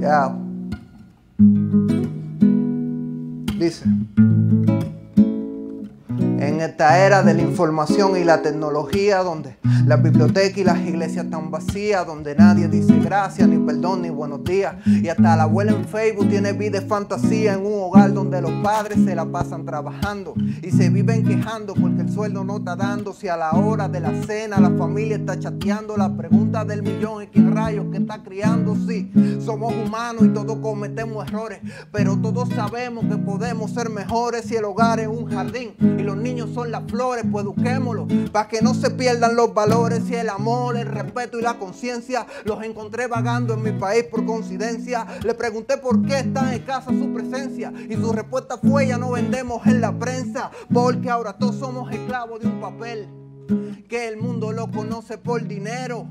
Yeah. Listen. en esta era de la información y la tecnología, donde la biblioteca y las iglesias están vacías, donde nadie dice gracias, ni perdón, ni buenos días. Y hasta la abuela en Facebook tiene vida fantasía en un hogar donde los padres se la pasan trabajando y se viven quejando porque el sueldo no está dando. Si a la hora de la cena la familia está chateando, la pregunta del millón es quién rayos que está criando. si somos humanos y todos cometemos errores, pero todos sabemos que podemos ser mejores si el hogar es un jardín y los niños son las flores, pues busquémoslo para que no se pierdan los valores y el amor, el respeto y la conciencia. Los encontré vagando en mi país por coincidencia. Le pregunté por qué está en casa su presencia y su respuesta fue ya no vendemos en la prensa, porque ahora todos somos esclavos de un papel que el mundo lo conoce por dinero.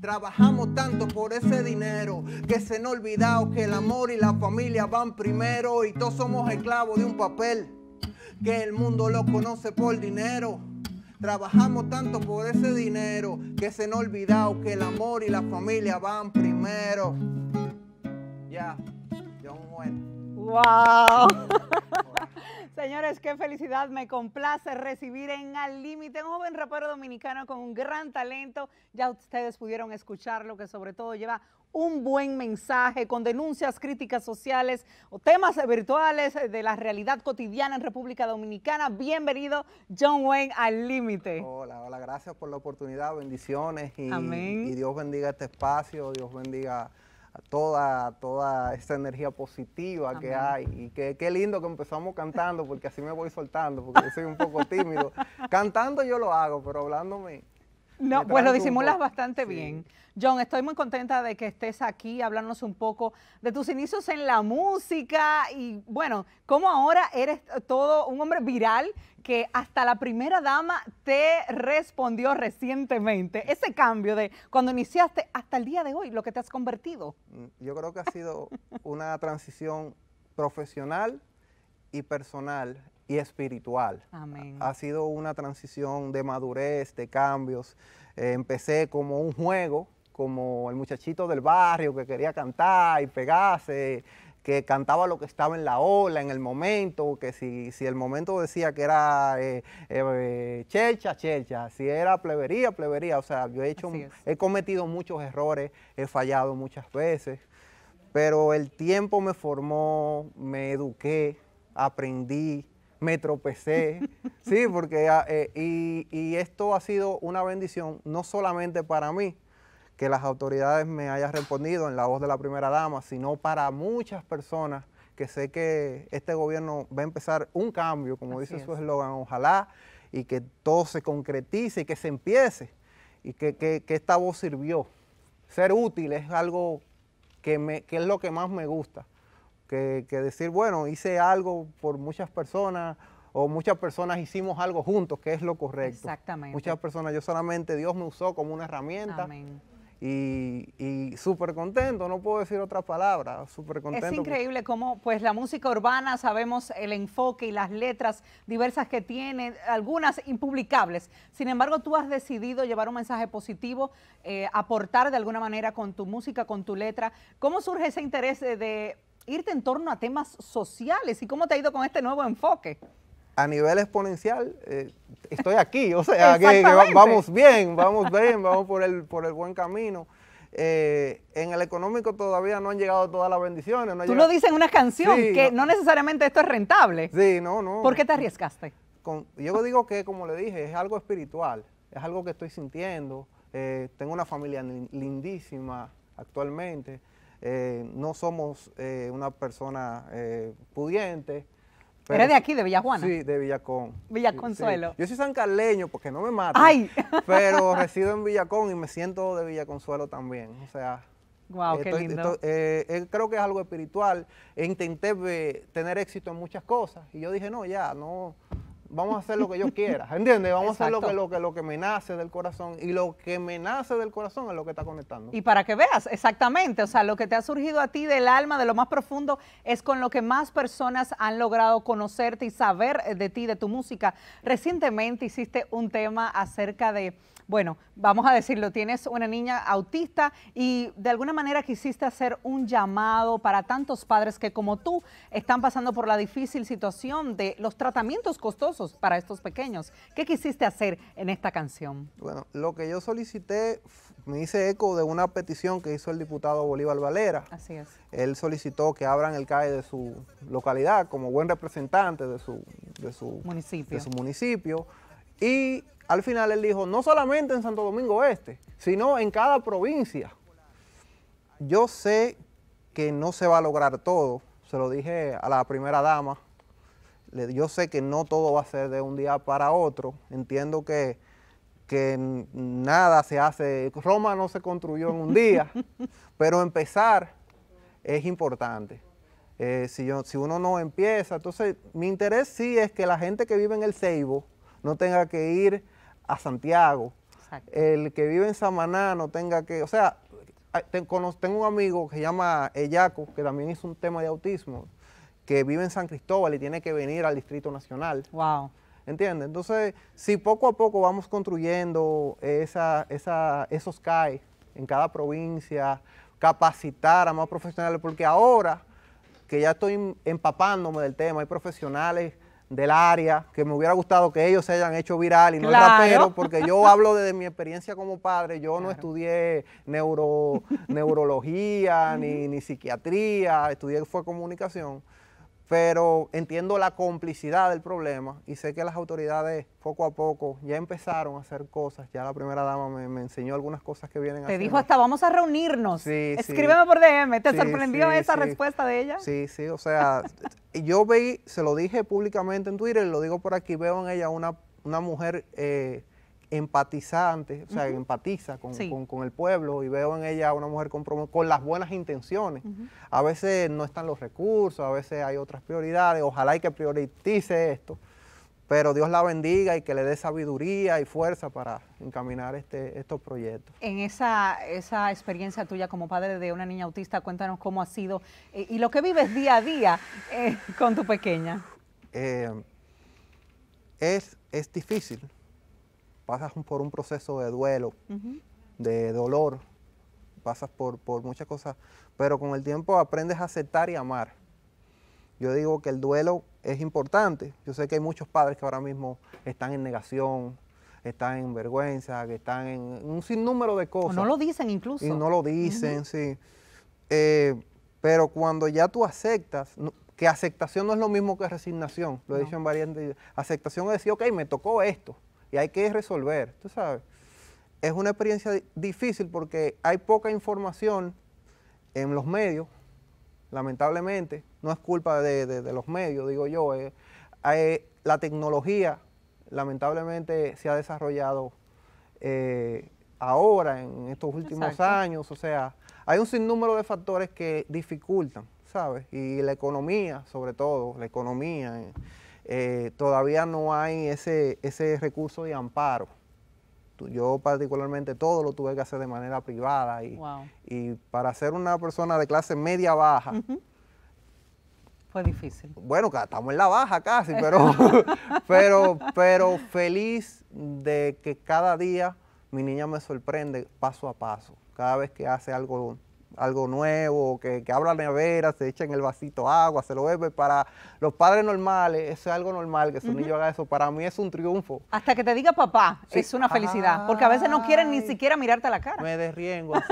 Trabajamos tanto por ese dinero que se nos ha olvidado que el amor y la familia van primero y todos somos esclavos de un papel que el mundo lo conoce por dinero. Trabajamos tanto por ese dinero que se nos ha olvidado que el amor y la familia van primero. Ya, yo John ¡Wow! Señores, qué felicidad, me complace recibir en Al Límite un joven rapero dominicano con un gran talento. Ya ustedes pudieron escucharlo, que sobre todo lleva un buen mensaje con denuncias, críticas sociales o temas virtuales de la realidad cotidiana en República Dominicana. Bienvenido, John Wayne, al límite. Hola, hola, gracias por la oportunidad, bendiciones y, y Dios bendiga este espacio, Dios bendiga toda, toda esa energía positiva que hay. Y que, qué lindo que empezamos cantando, porque así me voy soltando, porque soy un poco tímido. Cantando yo lo hago, pero hablándome no, pues lo disimulas bastante bien. John, estoy muy contenta de que estés aquí hablándonos un poco de tus inicios en la música y bueno, cómo ahora eres todo un hombre viral que hasta la primera dama te respondió recientemente. Ese cambio de cuando iniciaste hasta el día de hoy, lo que te has convertido. Mm, yo creo que ha sido una transición profesional y personal y espiritual. Ha sido una transición de madurez, de cambios. Eh, empecé como un juego, como el muchachito del barrio que quería cantar y pegarse, que cantaba lo que estaba en la ola, en el momento, que si, si el momento decía que era eh, eh, checha, checha, si era plebería, plebería. O sea, yo he, hecho, he cometido muchos errores, he fallado muchas veces, pero el tiempo me formó, me eduqué, aprendí, me tropecé, sí, porque ah, eh, y, esto ha sido una bendición, no solamente para mí, que las autoridades me hayan respondido en la voz de la primera dama, sino para muchas personas que sé que este gobierno va a empezar un cambio, como dice su eslogan, ojalá, y que todo se concretice y que se empiece, y que, que esta voz sirvió. Ser útil es algo que, me, que es lo que más me gusta que, decir, bueno, hice algo por muchas personas o muchas personas hicimos algo juntos, que es lo correcto. Exactamente. Muchas personas, yo solamente Dios me usó como una herramienta. Amén. Y, súper contento, no puedo decir otra palabra, súper contento. Es increíble cómo pues la música urbana, sabemos el enfoque y las letras diversas que tiene, algunas impublicables. Sin embargo, tú has decidido llevar un mensaje positivo, eh, aportar de alguna manera con tu música, con tu letra. ¿Cómo surge ese interés de irte en torno a temas sociales y cómo te ha ido con este nuevo enfoque. A nivel exponencial, eh, estoy aquí, o sea, que, vamos bien, vamos bien, vamos por el, por el buen camino. Eh, en el económico todavía no han llegado todas las bendiciones. Tú lo dices en una canción, que no, necesariamente esto es rentable. Sí, no, no. ¿Por qué te arriesgaste? yo digo que, como le dije, es algo espiritual, es algo que estoy sintiendo. Eh, tengo una familia lindísima actualmente. Eh, no somos eh, una persona eh, pudiente. Pero, ¿Eres de aquí, de Villajuana? Sí, de Villacón. Villaconsuelo. Yo soy sancarleño porque no me mata Pero resido en Villacón y me siento de Villaconsuelo también. O sea. Wow, qué lindo. creo que es algo espiritual. E intenté tener éxito en muchas cosas. Y yo dije, no, ya, no vamos a hacer lo que yo quiera, ¿entiendes? Vamos a hacer lo que, lo, que, lo que me nace del corazón y lo que me nace del corazón es lo que está conectando. Y para que veas, exactamente, o sea, lo que te ha surgido a ti del alma, de lo más profundo, es con lo que más personas han logrado conocerte y saber de ti, de tu música. Recientemente hiciste un tema acerca de bueno, vamos a decirlo, tienes una niña autista y de alguna manera quisiste hacer un llamado para tantos padres que como tú están pasando por la difícil situación de los tratamientos costosos para estos pequeños. ¿Qué quisiste hacer en esta canción? Bueno, lo que yo solicité me hice eco de una petición que hizo el diputado Bolívar Valera. Así es. Él solicitó que abran el CAE de su localidad como buen representante de su, municipio. su municipio. Y al final él dijo, no solamente en Santo Domingo Este, sino en cada provincia. Yo sé que no se va a lograr todo, se lo dije a la primera dama, yo sé que no todo va a ser de un día para otro, entiendo que, nada se hace, Roma no se construyó en un día, pero empezar es importante. Eh, si, yo, si uno no empieza, entonces mi interés sí es que la gente que vive en el Ceibo no tenga que ir a Santiago. El que vive en Samaná no tenga que, o sea, tengo un amigo que se llama Eyaco, que también hizo un tema de autismo, que vive en San Cristóbal y tiene que venir al Distrito Nacional. Wow. ¿Entiendes? Entonces, si poco a poco vamos construyendo esa, esa, esos CAE en cada provincia, capacitar a más profesionales, porque ahora que ya estoy empapándome del tema, hay profesionales del área, que me hubiera gustado que ellos se hayan hecho viral y no era el porque yo hablo desde mi experiencia como padre, yo no estudié neurología ni, ni psiquiatría, estudié fue comunicación pero entiendo la complicidad del problema y sé que las autoridades poco a poco ya empezaron a hacer cosas. Ya la primera dama me, enseñó algunas cosas que vienen a hacer. Te dijo hasta vamos a reunirnos. Sí, Escríbeme por DM. ¿Te sorprendió esa respuesta de ella? Sí, sí. O sea, yo veí, se lo dije públicamente en Twitter, lo digo por aquí, veo en ella una, una mujer eh, empatizante, o sea, empatiza con, el pueblo y veo en ella una mujer con las buenas intenciones. A veces no están los recursos, a veces hay otras prioridades, ojalá y que prioritice esto, pero Dios la bendiga y que le dé sabiduría y fuerza para encaminar este, estos proyectos. En esa, experiencia tuya como padre de una niña autista, cuéntanos cómo ha sido eh, y lo que vives día a día eh, con tu pequeña. Eh, es, es difícil, pasas por un proceso de duelo, de dolor, pasas por, muchas cosas, pero con el tiempo aprendes a aceptar y amar. Yo digo que el duelo es importante. Yo sé que hay muchos padres que ahora mismo están en negación, están en vergüenza, que están en un sinnúmero de cosas. no lo dicen incluso. Y no lo dicen, sí. Eh, pero cuando ya tú aceptas, que aceptación no es lo mismo que resignación, lo he dicho en varias... Aceptación es decir, ok, me tocó esto, y hay que resolver, tú sabes. Es una experiencia difícil porque hay poca información en los medios, lamentablemente, no es culpa de, los medios, digo yo, eh. la tecnología lamentablemente se ha desarrollado eh, ahora, en estos últimos años, o sea, hay un sinnúmero de factores que dificultan, ¿sabes? Y la economía, sobre todo, la economía. Eh, eh, todavía no hay ese, ese recurso de amparo. Yo particularmente todo lo tuve que hacer de manera privada y, para ser una persona de clase media baja, Fue difícil. Bueno, estamos en la baja casi, pero, pero, pero feliz de que cada día mi niña me sorprende paso a paso. Cada vez que hace algo algo nuevo, que, que abra la nevera, se echa en el vasito agua, se lo bebe. Para los padres normales, eso es algo normal que su niño haga eso. Para mí es un triunfo. Hasta que te diga papá, es una felicidad, porque a veces no quieren ni siquiera mirarte a la cara. Me desriengo. Así.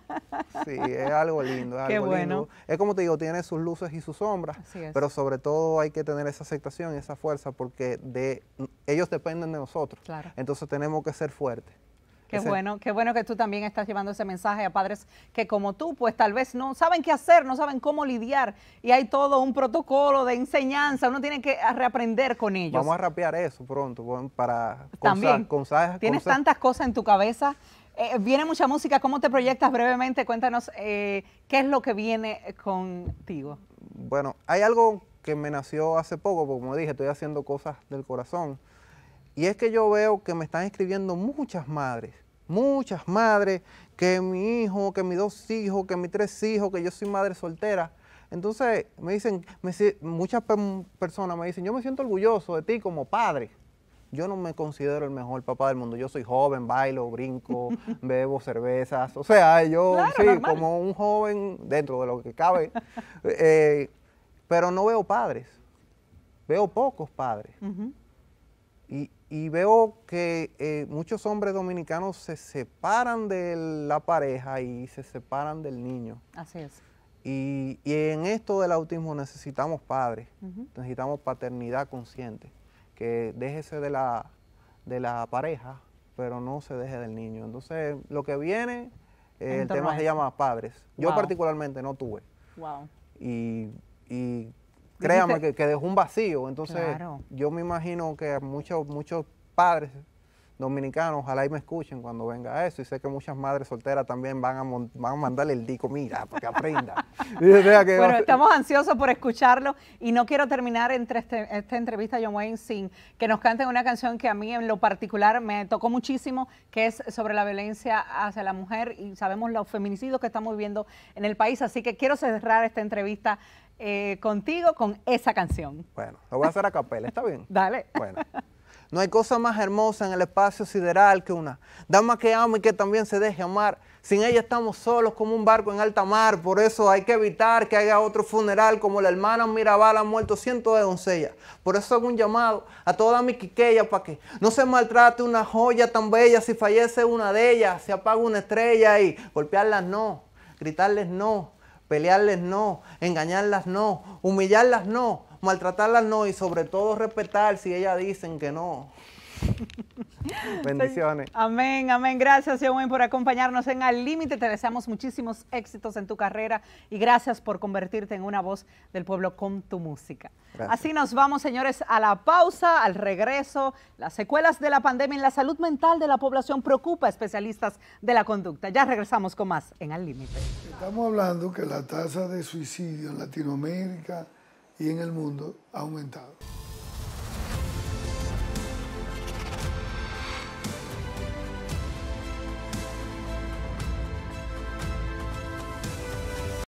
sí, es algo lindo. Es bueno. Es como te digo, tiene sus luces y sus sombras, pero sobre todo hay que tener esa aceptación y esa fuerza porque de ellos dependen de nosotros. Entonces tenemos que ser fuertes. Qué bueno, qué bueno que tú también estás llevando ese mensaje a padres que como tú, pues tal vez no saben qué hacer, no saben cómo lidiar y hay todo un protocolo de enseñanza, uno tiene que reaprender con ellos. Vamos a rapear eso pronto para también. Tienes tantas cosas en tu cabeza. Eh, viene mucha música, ¿cómo te proyectas brevemente? Cuéntanos eh, qué es lo que viene contigo. Bueno, hay algo que me nació hace poco, porque como dije, estoy haciendo cosas del corazón. Y es que yo veo que me están escribiendo muchas madres, muchas madres, que mi hijo, que mis dos hijos, que mis tres hijos, que yo soy madre soltera. Entonces me dicen, muchas personas me dicen, yo me siento orgulloso de ti como padre. Yo no me considero el mejor papá del mundo. Yo soy joven, bailo, brinco, bebo cervezas. O sea, yo sí, como un joven dentro de lo que cabe. Eh, pero no veo padres. Veo pocos padres. y, y veo que eh, muchos hombres dominicanos se separan de la pareja y se separan del niño. Así es. Y, en esto del autismo necesitamos padres, necesitamos paternidad consciente, que déjese de la, de la pareja, pero no se deje del niño. Entonces, lo que viene, eh, el tema se llama padres. Yo particularmente no tuve. Wow. y créame, que, dejó un vacío. Entonces, yo me imagino que muchos, muchos padres dominicanos, ojalá y me escuchen cuando venga eso. Y sé que muchas madres solteras también van a, van a mandarle el disco, mira, para que aprenda. bueno, estamos ansiosos por escucharlo y no quiero terminar entre este, esta entrevista, John Wayne, sin que nos canten una canción que a mí en lo particular me tocó muchísimo, que es sobre la violencia hacia la mujer y sabemos los feminicidios que estamos viviendo en el país. Así que quiero cerrar esta entrevista eh, contigo con esa canción. Bueno, lo voy a hacer a capela, ¿está bien? Dale. Bueno. No hay cosa más hermosa en el espacio sideral que una dama que ama y que también se deje amar. Sin ella estamos solos como un barco en alta mar, por eso hay que evitar que haya otro funeral como la hermana Mirabal ha muerto cientos de doncellas. Por eso hago un llamado a toda mi quiquella para que no se maltrate una joya tan bella si fallece una de ellas, se apaga una estrella y golpearlas no, gritarles no Pelearles no, engañarlas no, humillarlas no, maltratarlas no y sobre todo respetar si ellas dicen que no. Bendiciones. Amén, amén. Gracias, Yomín, por acompañarnos en Al Límite. Te deseamos muchísimos éxitos en tu carrera y gracias por convertirte en una voz del pueblo con tu música. Así nos vamos, señores, a la pausa, al regreso. Las secuelas de la pandemia en la salud mental de la población preocupa a especialistas de la conducta. Ya regresamos con más en Al Límite. Estamos hablando que la tasa de suicidio en Latinoamérica y en el mundo ha aumentado.